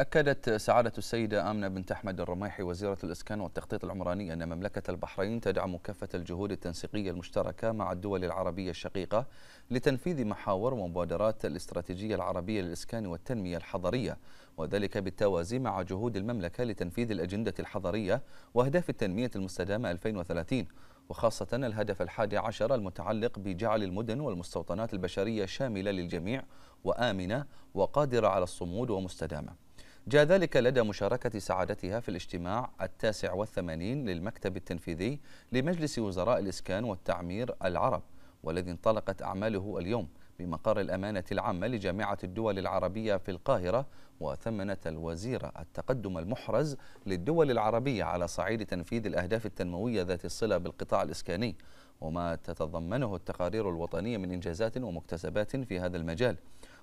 أكدت سعادة السيدة آمنة بنت أحمد الرميحي وزيرة الإسكان والتخطيط العمراني أن مملكة البحرين تدعم كافة الجهود التنسيقية المشتركة مع الدول العربية الشقيقة لتنفيذ محاور ومبادرات الاستراتيجية العربية للإسكان والتنمية الحضرية وذلك بالتوازي مع جهود المملكة لتنفيذ الأجندة الحضرية وأهداف التنمية المستدامة 2030 وخاصة الهدف الحادي عشر المتعلق بجعل المدن والمستوطنات البشرية شاملة للجميع وآمنة وقادرة على الصمود ومستدامة جاء ذلك لدى مشاركة سعادتها في الاجتماع التاسع والثمانين للمكتب التنفيذي لمجلس وزراء الإسكان والتعمير العرب والذي انطلقت أعماله اليوم بمقر الأمانة العامة لجامعة الدول العربية في القاهرة وثمنت الوزيرة التقدم المحرز للدول العربية على صعيد تنفيذ الأهداف التنموية ذات الصلة بالقطاع الإسكاني وما تتضمنه التقارير الوطنية من إنجازات ومكتسبات في هذا المجال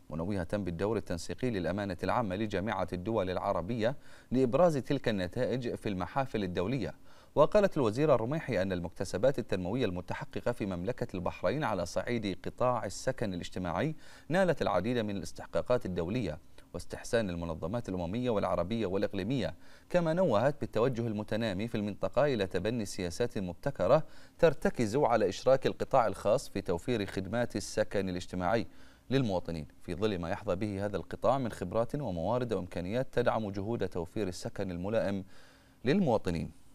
منوهة بالدور التنسيقي للأمانة العامة لجامعة الدول العربية لإبراز تلك النتائج في المحافل الدولية وقالت الوزيرة الرميحي أن المكتسبات التنموية المتحققة في مملكة البحرين على صعيد قطاع السكن الاجتماعي نالت العديد من الاستحقاقات الدولية واستحسان المنظمات الأممية والعربية والإقليمية كما نوهت بالتوجه المتنامي في المنطقة إلى تبني سياسات مبتكرة ترتكز على إشراك القطاع الخاص في توفير خدمات السكن الاجتماعي للمواطنين في ظل ما يحظى به هذا القطاع من خبرات وموارد وإمكانيات تدعم جهود توفير السكن الملائم للمواطنين